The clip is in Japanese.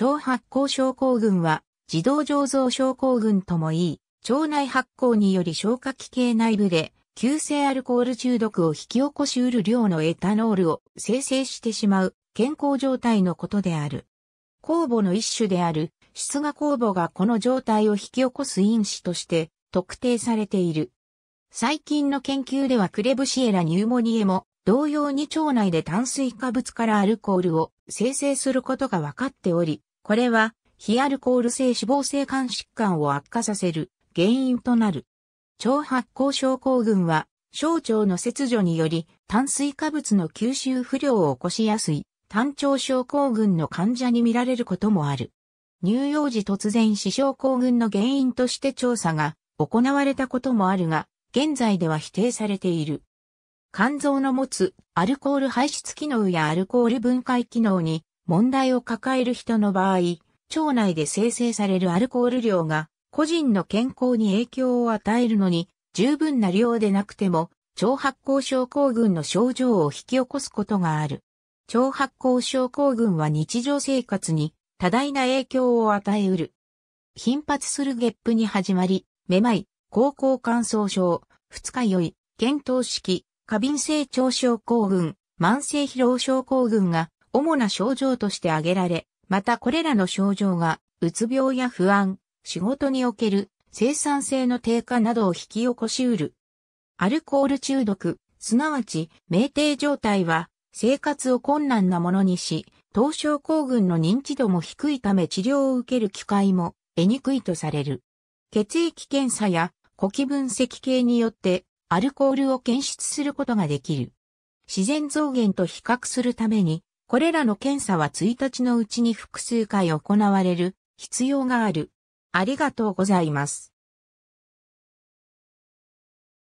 腸発酵症候群は、自動醸造症候群ともいい、腸内発酵により消化器系内部で、急性アルコール中毒を引き起こしうる量のエタノールを生成してしまう健康状態のことである。酵母の一種である、出芽酵母がこの状態を引き起こす因子として特定されている。最近の研究ではクレブシエラニューモニエも同様に腸内で炭水化物からアルコールを生成することが分かっており、これは非アルコール性脂肪性肝疾患を悪化させる原因となる。腸発酵症候群は小腸の切除により炭水化物の吸収不良を起こしやすい単腸症候群の患者に見られることもある。乳幼児突然死症候群の原因として調査が行われたこともあるが、現在では否定されている。肝臓の持つアルコール排出機能やアルコール分解機能に問題を抱える人の場合、腸内で生成されるアルコール量が個人の健康に影響を与えるのに十分な量でなくても腸発酵症候群の症状を引き起こすことがある。腸発酵症候群は日常生活に多大な影響を与えうる。頻発するゲップに始まり、めまい、高校乾燥症、二日酔い、検討式、過敏性腸症候群、慢性疲労症候群が主な症状として挙げられ、またこれらの症状が、うつ病や不安、仕事における生産性の低下などを引き起こしうる。アルコール中毒、すなわち、酩酊状態は、生活を困難なものにし、東症候群の認知度も低いため治療を受ける機会も得にくいとされる。血液検査や呼気分析系によってアルコールを検出することができる。自然増減と比較するために、これらの検査は1日のうちに複数回行われる必要がある。ありがとうございます。